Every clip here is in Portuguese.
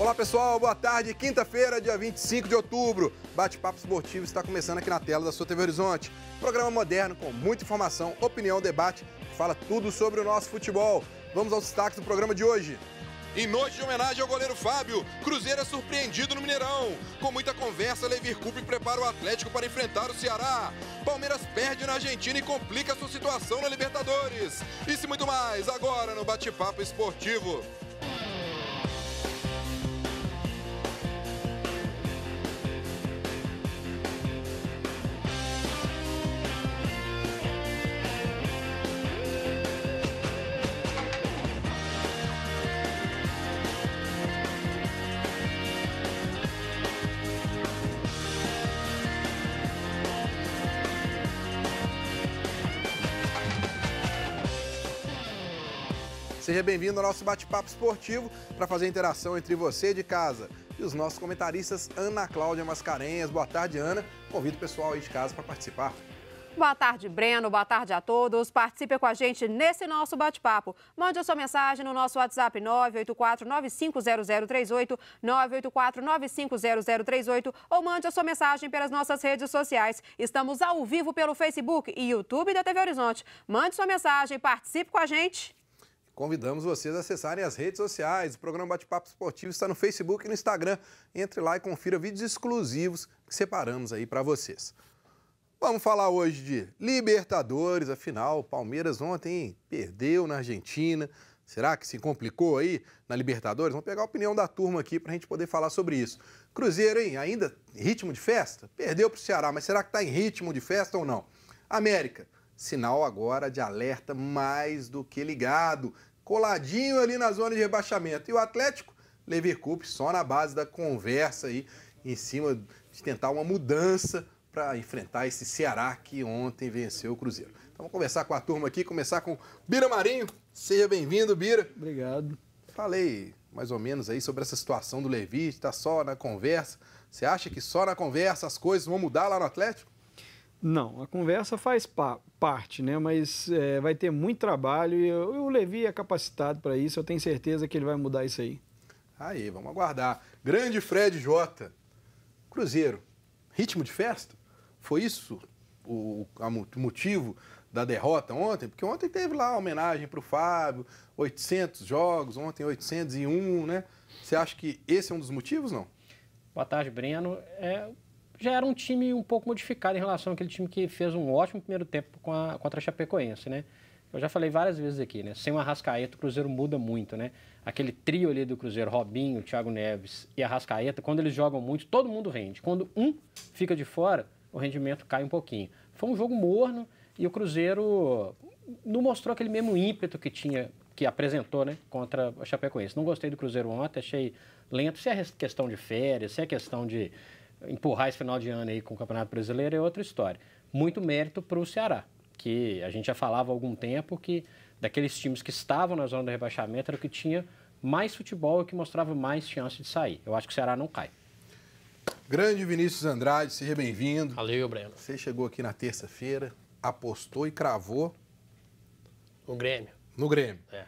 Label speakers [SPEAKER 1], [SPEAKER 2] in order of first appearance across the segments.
[SPEAKER 1] Olá pessoal, boa tarde. Quinta-feira, dia 25 de outubro. Bate-papo esportivo está começando aqui na tela da sua TV Horizonte. Programa moderno com muita informação, opinião, debate, que fala tudo sobre o nosso futebol. Vamos aos destaques do programa de hoje. Em noite de homenagem ao goleiro Fábio, Cruzeiro é surpreendido no Mineirão. Com muita conversa, Levir Coupe prepara o Atlético para enfrentar o Ceará. Palmeiras perde na Argentina e complica sua situação na Libertadores. Isso e muito mais agora no Bate-Papo Esportivo. Seja bem-vindo ao nosso bate-papo esportivo para fazer interação entre você de casa e os nossos comentaristas Ana Cláudia Mascarenhas. Boa tarde, Ana. Convido o pessoal aí de casa para participar.
[SPEAKER 2] Boa tarde, Breno. Boa tarde a todos. Participe com a gente nesse nosso bate-papo. Mande a sua mensagem no nosso WhatsApp 984-950038, 984-950038 ou mande a sua mensagem pelas nossas redes sociais. Estamos ao vivo pelo Facebook e YouTube da TV Horizonte. Mande sua mensagem, participe com a gente.
[SPEAKER 1] Convidamos vocês a acessarem as redes sociais. O programa Bate-Papo Esportivo está no Facebook e no Instagram. Entre lá e confira vídeos exclusivos que separamos aí para vocês. Vamos falar hoje de Libertadores, afinal, o Palmeiras ontem perdeu na Argentina. Será que se complicou aí na Libertadores? Vamos pegar a opinião da turma aqui para a gente poder falar sobre isso. Cruzeiro, hein? Ainda ritmo de festa? Perdeu para o Ceará, mas será que está em ritmo de festa ou não? América, sinal agora de alerta mais do que ligado coladinho ali na zona de rebaixamento. E o Atlético, Leverkusen, só na base da conversa aí, em cima de tentar uma mudança para enfrentar esse Ceará que ontem venceu o Cruzeiro. Então vamos conversar com a turma aqui, começar com Bira Marinho. Seja bem-vindo, Bira. Obrigado. Falei mais ou menos aí sobre essa situação do Levi, está só na conversa. Você acha que só na conversa as coisas vão mudar lá no Atlético?
[SPEAKER 2] Não, a conversa faz pa parte, né? mas é, vai ter muito trabalho e eu, eu, o Levi é capacitado para isso, eu tenho certeza que ele vai mudar isso aí.
[SPEAKER 1] Aí, vamos aguardar. Grande Fred Jota, Cruzeiro, ritmo de festa? Foi isso o, o motivo da derrota ontem? Porque ontem teve lá homenagem para o Fábio, 800 jogos, ontem 801, né?
[SPEAKER 3] Você acha que esse é um dos motivos, não? Boa tarde, Breno. É, já era um time um pouco modificado em relação àquele time que fez um ótimo primeiro tempo com a, contra a Chapecoense, né? Eu já falei várias vezes aqui, né? Sem o Arrascaeta, o Cruzeiro muda muito, né? Aquele trio ali do Cruzeiro, Robinho, Thiago Neves e Arrascaeta, quando eles jogam muito, todo mundo rende. Quando um fica de fora, o rendimento cai um pouquinho. Foi um jogo morno e o Cruzeiro não mostrou aquele mesmo ímpeto que tinha, que apresentou, né? Contra a Chapecoense. Não gostei do Cruzeiro ontem, achei lento. Se é questão de férias, se é questão de empurrar esse final de ano aí com o Campeonato Brasileiro é outra história. Muito mérito para o Ceará, que a gente já falava há algum tempo que daqueles times que estavam na zona do rebaixamento era o que tinha mais futebol e que mostrava mais chance de sair. Eu acho que o Ceará não cai.
[SPEAKER 1] Grande Vinícius Andrade, seja bem-vindo. Valeu, Breno. Você chegou aqui na terça-feira, apostou e cravou. No Grêmio. No Grêmio. É.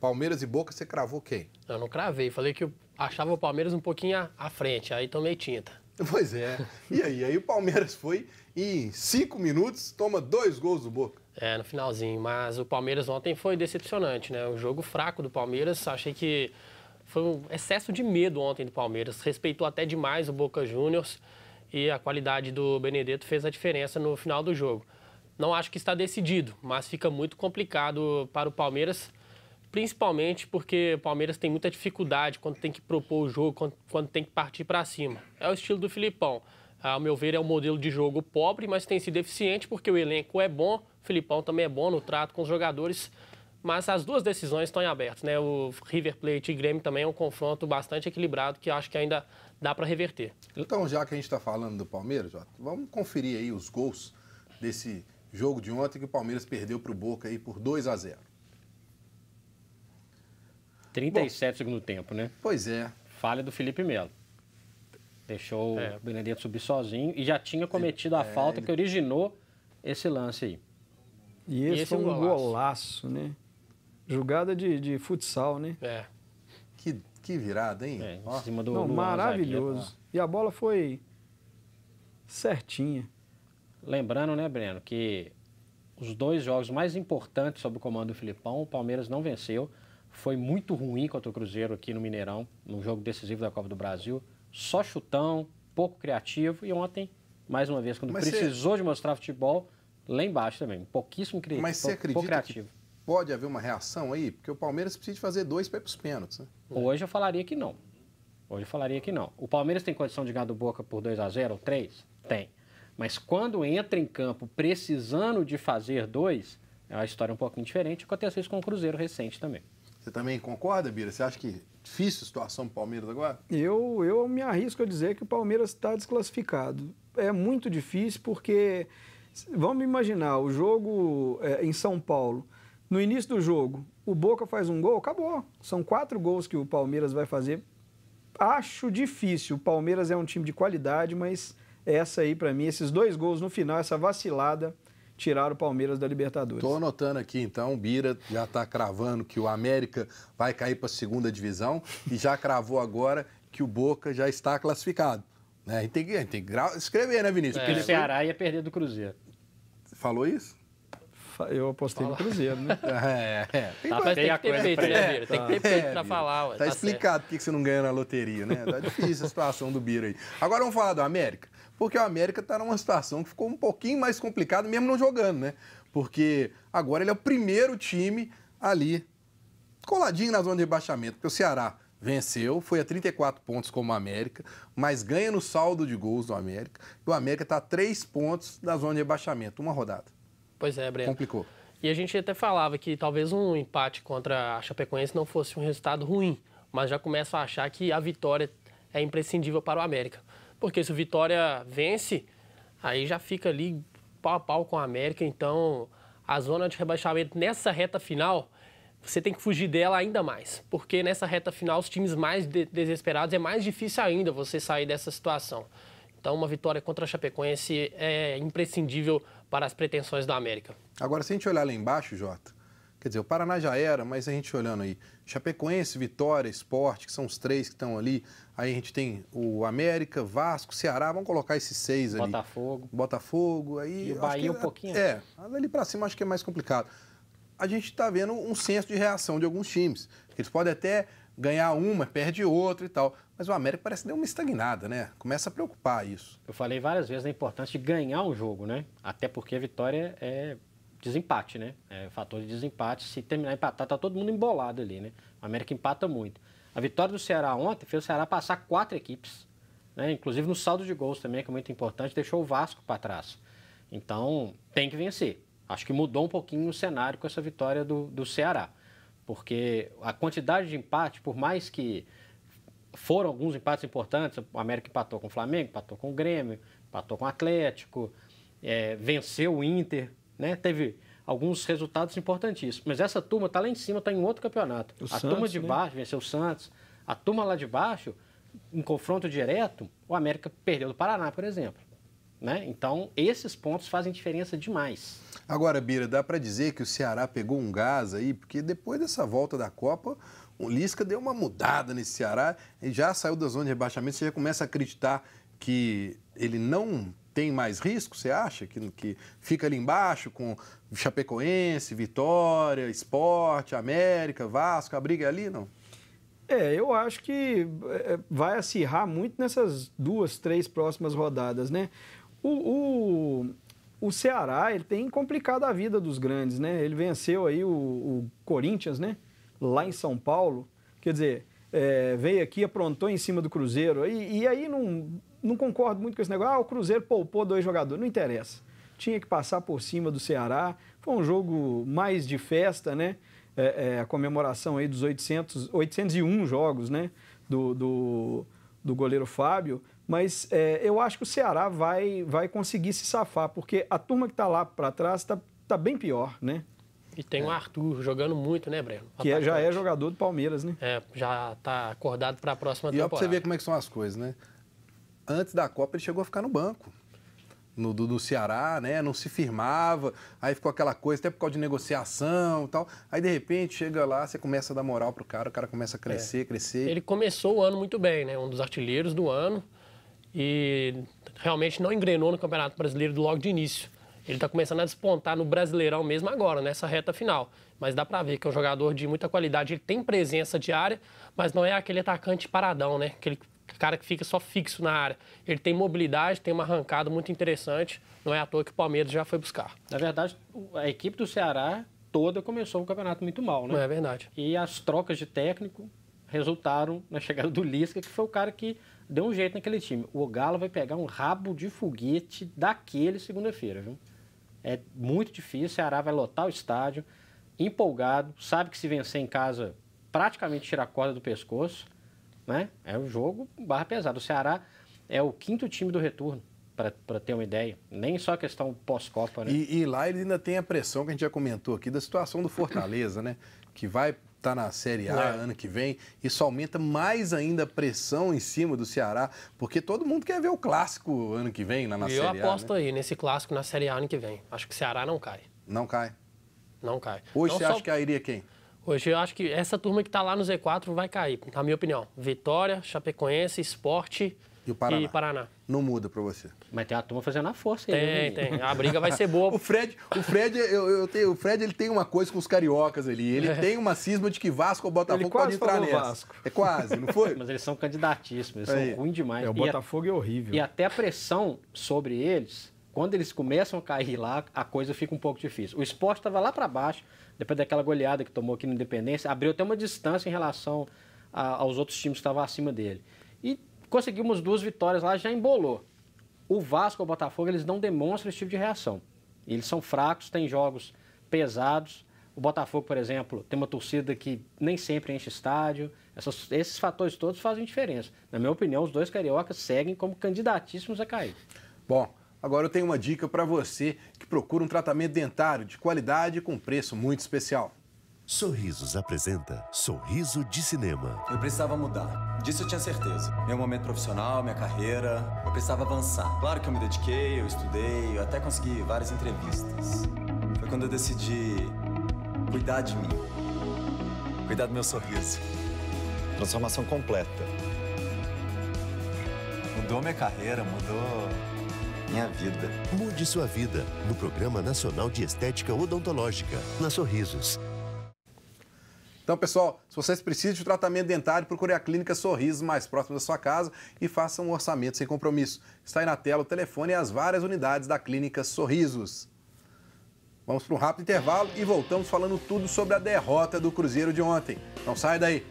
[SPEAKER 1] Palmeiras e Boca, você cravou quem?
[SPEAKER 4] Eu não cravei. Falei que eu achava o Palmeiras um pouquinho à frente, aí tomei tinta.
[SPEAKER 1] Pois é. E aí, aí o Palmeiras foi e em cinco minutos toma dois gols do Boca. É, no finalzinho. Mas o
[SPEAKER 4] Palmeiras ontem foi decepcionante, né? Um jogo fraco do Palmeiras. Achei que foi um excesso de medo ontem do Palmeiras. Respeitou até demais o Boca Juniors e a qualidade do Benedetto fez a diferença no final do jogo. Não acho que está decidido, mas fica muito complicado para o Palmeiras principalmente porque o Palmeiras tem muita dificuldade quando tem que propor o jogo, quando, quando tem que partir para cima. É o estilo do Filipão. Ah, ao meu ver, é um modelo de jogo pobre, mas tem sido eficiente porque o elenco é bom, o Filipão também é bom no trato com os jogadores, mas as duas decisões estão em aberto. Né? O River Plate e Grêmio também é um confronto bastante equilibrado que acho que ainda dá para reverter.
[SPEAKER 1] Então, já que a gente está falando do Palmeiras, Jota, vamos conferir aí os gols desse jogo de ontem que o Palmeiras perdeu para o Boca aí por 2
[SPEAKER 3] a 0. 37 Bom, segundo tempo, né? Pois é. Falha do Felipe Melo. Deixou é. o Benedetto subir sozinho e já tinha cometido a é, falta ele... que originou esse lance aí. E esse, e esse é foi um golaço.
[SPEAKER 2] golaço, né? Jogada de, de futsal, né? É. Que, que virada, hein? É, em cima do, Não, maravilhoso. Né? E a bola foi certinha.
[SPEAKER 3] Lembrando, né, Breno, que os dois jogos mais importantes sob o comando do Filipão, o Palmeiras não venceu foi muito ruim contra o Cruzeiro aqui no Mineirão, num jogo decisivo da Copa do Brasil. Só chutão, pouco criativo. E ontem, mais uma vez, quando Mas precisou cê... de mostrar futebol, lá embaixo também. Pouquíssimo cri... Mas se acredita pouco criativo. pode haver uma reação aí? Porque o Palmeiras precisa de fazer dois para ir para os pênaltis. Né? Hoje eu falaria que não. Hoje eu falaria que não. O Palmeiras tem condição de ganhar do Boca por 2 a 0 ou 3? Tem. Mas quando entra em campo precisando de fazer dois, é uma história um pouquinho diferente. Aconteceu isso com o Cruzeiro recente também. Você também concorda, Bira? Você acha que é difícil a situação
[SPEAKER 1] do
[SPEAKER 2] Palmeiras agora? Eu, eu me arrisco a dizer que o Palmeiras está desclassificado. É muito difícil porque, vamos imaginar, o jogo é, em São Paulo, no início do jogo, o Boca faz um gol, acabou. São quatro gols que o Palmeiras vai fazer. Acho difícil. O Palmeiras é um time de qualidade, mas essa aí, para mim, esses dois gols no final, essa vacilada, tirar o Palmeiras da Libertadores. Estou anotando aqui, então,
[SPEAKER 1] Bira já está cravando que o América vai cair para a segunda divisão e já cravou agora que o Boca já está classificado. Né? A gente tem que, gente tem que escrever, né, Vinícius? É, Porque o Ceará ia perder do Cruzeiro. Falou isso? eu apostei Fala. no Cruzeiro, né? É, é. Tem, tá, tem, tem que ter coisa peito, né, Bira? Tem que ter é, peito pra falar, ué. Tá, tá explicado por que você não ganha na loteria, né? Tá difícil a situação do Bira aí. Agora vamos falar do América porque o América está numa situação que ficou um pouquinho mais complicada, mesmo não jogando, né? Porque agora ele é o primeiro time ali coladinho na zona de rebaixamento, porque o Ceará venceu, foi a 34 pontos como o América, mas ganha no saldo de gols do América. E o América está a 3 pontos da zona de rebaixamento, uma rodada. Pois é, Breno. Complicou.
[SPEAKER 4] E a gente até falava que talvez um empate contra a Chapecoense não fosse um resultado ruim, mas já começa a achar que a vitória é imprescindível para o América porque se o Vitória vence, aí já fica ali pau a pau com a América. Então, a zona de rebaixamento nessa reta final, você tem que fugir dela ainda mais, porque nessa reta final, os times mais de desesperados, é mais difícil ainda você sair dessa situação. Então, uma vitória contra a Chapecoense é imprescindível para as pretensões da América.
[SPEAKER 1] Agora, se a gente olhar lá embaixo, Jota, Quer dizer, o Paraná já era, mas a gente olhando aí, Chapecoense, Vitória, Esporte, que são os três que estão ali. Aí a gente tem o América, Vasco, Ceará, vamos colocar esses seis ali. Botafogo. Botafogo, aí... E o Bahia que, um é- pouquinho. É, ali para cima acho que é mais complicado. A gente está vendo um senso de reação de alguns times. Eles podem até ganhar uma, perde outra
[SPEAKER 3] e tal. Mas o América parece deu uma estagnada, né? Começa a preocupar isso. Eu falei várias vezes da importância de ganhar o jogo, né? Até porque a vitória é desempate, né? É, fator de desempate. Se terminar empatar, tá todo mundo embolado ali, né? O América empata muito. A vitória do Ceará ontem fez o Ceará passar quatro equipes, né? Inclusive no saldo de gols também, que é muito importante, deixou o Vasco para trás. Então, tem que vencer. Acho que mudou um pouquinho o cenário com essa vitória do, do Ceará. Porque a quantidade de empate, por mais que foram alguns empates importantes, o América empatou com o Flamengo, empatou com o Grêmio, empatou com o Atlético, é, venceu o Inter né? Teve alguns resultados importantíssimos. Mas essa turma está lá em cima, está em outro campeonato. O a Santos, turma de né? baixo venceu o Santos. A turma lá de baixo, em confronto direto, o América perdeu do Paraná, por exemplo. Né? Então, esses pontos fazem diferença demais.
[SPEAKER 1] Agora, Bira, dá para dizer que o Ceará pegou um gás aí, porque depois dessa volta da Copa, o Lisca deu uma mudada nesse Ceará e já saiu da zona de rebaixamento. Você já começa a acreditar que ele não tem mais risco, você acha? Que, que fica ali embaixo com Chapecoense, Vitória, Esporte, América, Vasco, a briga é ali, não?
[SPEAKER 2] É, eu acho que é, vai acirrar muito nessas duas, três próximas rodadas, né? O, o, o Ceará, ele tem complicado a vida dos grandes, né? Ele venceu aí o, o Corinthians, né? Lá em São Paulo. Quer dizer, é, veio aqui, aprontou em cima do Cruzeiro. E, e aí não não concordo muito com esse negócio. Ah, o Cruzeiro poupou dois jogadores. Não interessa. Tinha que passar por cima do Ceará. Foi um jogo mais de festa, né? É, é, a comemoração aí dos 800, 801 jogos, né? Do, do, do goleiro Fábio. Mas é, eu acho que o Ceará vai, vai conseguir se safar, porque a turma que está lá para trás está tá bem pior, né?
[SPEAKER 4] E tem o é. Arthur
[SPEAKER 2] jogando
[SPEAKER 1] muito, né, Breno?
[SPEAKER 2] Que é, já é jogador do Palmeiras, né?
[SPEAKER 4] É, já está acordado para a próxima e temporada. E para pra você ver
[SPEAKER 1] como é que são as coisas, né? antes da Copa ele chegou a ficar no banco. No, do, do, Ceará, né? Não se firmava, aí ficou aquela coisa, até por causa de negociação e tal. Aí de repente chega lá, você começa a dar moral pro cara, o cara começa a crescer, é. crescer. Ele
[SPEAKER 4] começou o ano muito bem, né? Um dos artilheiros do ano e realmente não engrenou no Campeonato Brasileiro logo de início. Ele está começando a despontar no Brasileirão mesmo agora, nessa reta final. Mas dá para ver que é um jogador de muita qualidade, ele tem presença diária, mas não é aquele atacante paradão, né? Aquele cara que fica só fixo na área. Ele tem mobilidade, tem uma arrancada muito interessante.
[SPEAKER 3] Não é à toa que o Palmeiras já foi buscar. Na verdade, a equipe do Ceará toda começou o campeonato muito mal, né? é verdade. E as trocas de técnico resultaram na chegada do Lisca, que foi o cara que deu um jeito naquele time. O Galo vai pegar um rabo de foguete daquele segunda-feira, viu? É muito difícil, o Ceará vai lotar o estádio, empolgado, sabe que se vencer em casa praticamente tira a corda do pescoço. Né? É um jogo barra pesado. O Ceará é o quinto time do retorno, para ter uma ideia. Nem só a questão pós-Copa, né?
[SPEAKER 1] E, e, lá ele ainda tem a pressão que a gente já comentou aqui da situação do Fortaleza, né? Que vai estar tá na Série A é. ano que vem. Isso aumenta mais ainda a pressão em cima do Ceará, porque todo mundo quer ver o clássico ano que vem lá na Série A. Eu aposto
[SPEAKER 4] né? aí nesse clássico na Série A ano que vem. Acho que o Ceará não cai. Não cai. Não cai. Hoje não você só... acha que cairia quem? Hoje eu acho que essa turma que está lá no Z4 vai cair, na minha opinião. Vitória, Chapecoense, Esporte e o Paraná. E Paraná.
[SPEAKER 3] Não muda para você. Mas
[SPEAKER 4] tem uma turma fazendo a força tem, aí. Tem, tem. A briga vai ser boa.
[SPEAKER 1] o Fred, o Fred, eu, eu tenho, o Fred ele tem uma coisa com os
[SPEAKER 3] cariocas ali. Ele é. tem
[SPEAKER 1] uma cisma de que Vasco ou Botafogo pode entrar nessa. Vasco. É quase, não foi? Mas eles são
[SPEAKER 3] candidatíssimos, eles são ruins demais. É, o Botafogo a, é horrível. E até a pressão sobre eles, quando eles começam a cair lá, a coisa fica um pouco difícil. O esporte estava lá para baixo depois daquela goleada que tomou aqui no Independência, abriu até uma distância em relação a, aos outros times que estavam acima dele. E conseguimos duas vitórias lá, já embolou. O Vasco, o Botafogo, eles não demonstram esse tipo de reação. Eles são fracos, têm jogos pesados. O Botafogo, por exemplo, tem uma torcida que nem sempre enche estádio. Essas, esses fatores todos fazem diferença. Na minha opinião, os dois cariocas seguem como candidatíssimos a cair. Bom, Agora eu
[SPEAKER 1] tenho uma dica para você que procura um tratamento dentário de qualidade e com preço muito especial. Sorrisos apresenta Sorriso de Cinema.
[SPEAKER 2] Eu precisava mudar. Disso eu tinha certeza. Meu momento profissional, minha carreira, eu precisava avançar. Claro que eu me dediquei, eu estudei, eu até consegui várias entrevistas. Foi quando eu decidi cuidar de mim, cuidar do meu sorriso. Transformação completa. Mudou minha carreira, mudou minha vida.
[SPEAKER 1] Mude sua vida no Programa Nacional de Estética Odontológica, na Sorrisos. Então, pessoal, se vocês precisam de tratamento dentário, procure a Clínica Sorrisos mais próximo da sua casa e faça um orçamento sem compromisso. Está aí na tela o telefone e as várias unidades da Clínica Sorrisos. Vamos para um rápido intervalo e voltamos falando tudo sobre a derrota do Cruzeiro de ontem. Não sai daí!